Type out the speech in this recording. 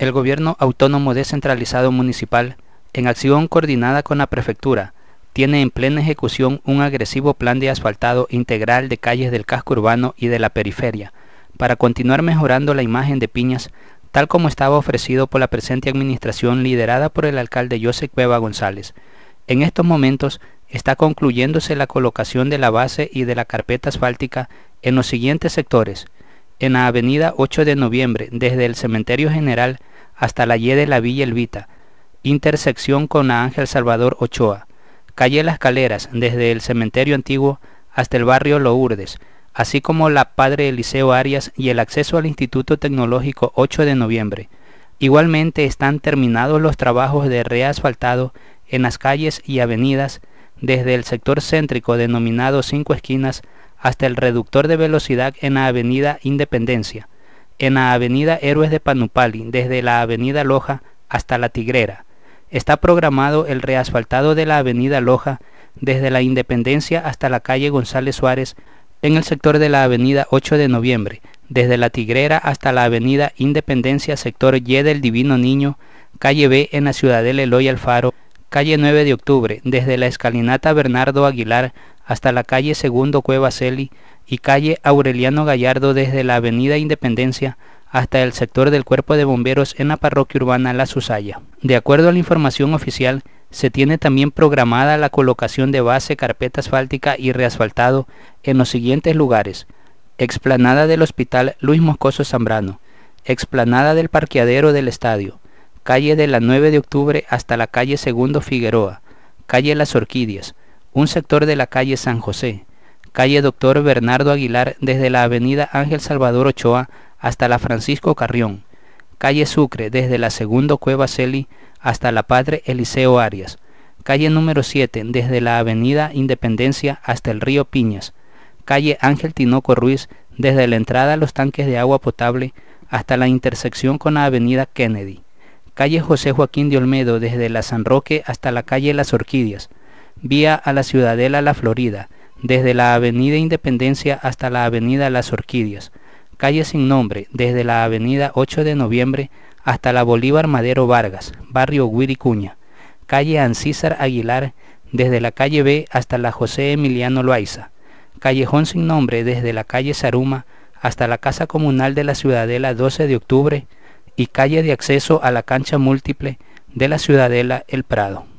el gobierno autónomo descentralizado municipal, en acción coordinada con la prefectura, tiene en plena ejecución un agresivo plan de asfaltado integral de calles del casco urbano y de la periferia, para continuar mejorando la imagen de Piñas, tal como estaba ofrecido por la presente administración liderada por el alcalde José Cueva González. En estos momentos está concluyéndose la colocación de la base y de la carpeta asfáltica en los siguientes sectores. En la avenida 8 de noviembre, desde el Cementerio General hasta la Y de la Villa Elvita, intersección con la Ángel Salvador Ochoa, calle Las Caleras desde el cementerio antiguo hasta el barrio Lourdes, así como la Padre Eliseo Arias y el acceso al Instituto Tecnológico 8 de noviembre. Igualmente están terminados los trabajos de reasfaltado en las calles y avenidas desde el sector céntrico denominado Cinco Esquinas hasta el reductor de velocidad en la avenida Independencia en la avenida Héroes de Panupali, desde la avenida Loja hasta la Tigrera. Está programado el reasfaltado de la avenida Loja desde la Independencia hasta la calle González Suárez en el sector de la avenida 8 de noviembre, desde la Tigrera hasta la avenida Independencia, sector Y del Divino Niño, calle B en la Ciudadela Eloy Alfaro, calle 9 de octubre, desde la escalinata Bernardo Aguilar hasta la calle Segundo Cueva Celi, y calle Aureliano Gallardo desde la avenida Independencia hasta el sector del cuerpo de bomberos en la parroquia urbana La Susaya. De acuerdo a la información oficial, se tiene también programada la colocación de base, carpeta asfáltica y reasfaltado en los siguientes lugares. Explanada del Hospital Luis Moscoso Zambrano, explanada del parqueadero del estadio, calle de la 9 de octubre hasta la calle Segundo Figueroa, calle Las Orquídeas, un sector de la calle San José, calle Doctor Bernardo Aguilar desde la avenida Ángel Salvador Ochoa hasta la Francisco Carrión, calle Sucre desde la Segundo Cueva Celi hasta la Padre Eliseo Arias, calle número 7 desde la avenida Independencia hasta el río Piñas, calle Ángel Tinoco Ruiz desde la entrada a los tanques de agua potable hasta la intersección con la avenida Kennedy, calle José Joaquín de Olmedo desde la San Roque hasta la calle Las Orquídeas, vía a la Ciudadela La Florida, desde la Avenida Independencia hasta la Avenida Las Orquídeas, calle sin nombre desde la Avenida 8 de Noviembre hasta la Bolívar Madero Vargas, barrio Guiricuña. calle Ancísar Aguilar desde la calle B hasta la José Emiliano Loaiza, callejón sin nombre desde la calle Saruma hasta la Casa Comunal de la Ciudadela 12 de Octubre y calle de acceso a la cancha múltiple de la Ciudadela El Prado.